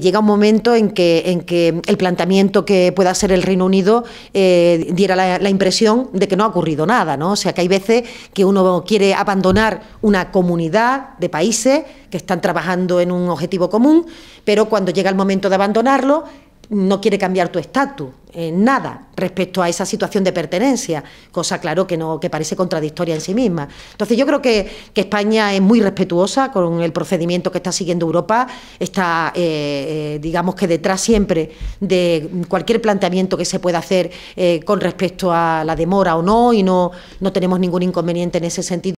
llega un momento en que, en que el planteamiento que pueda hacer el Reino Unido eh, diera la, la, impresión de que no ha ocurrido nada, ¿no? O sea, que hay veces que uno quiere abandonar una comunidad de países que están trabajando en un objetivo común, pero cuando llega el momento de abandonarlo, no quiere cambiar tu estatus eh, nada respecto a esa situación de pertenencia, cosa claro que no que parece contradictoria en sí misma. Entonces yo creo que, España es muy respetuosa con el procedimiento que está siguiendo Europa, está eh, eh, digamos que detrás siempre de cualquier planteamiento que se pueda hacer con respecto a la demora o no y no no tenemos ningún inconveniente en ese sentido.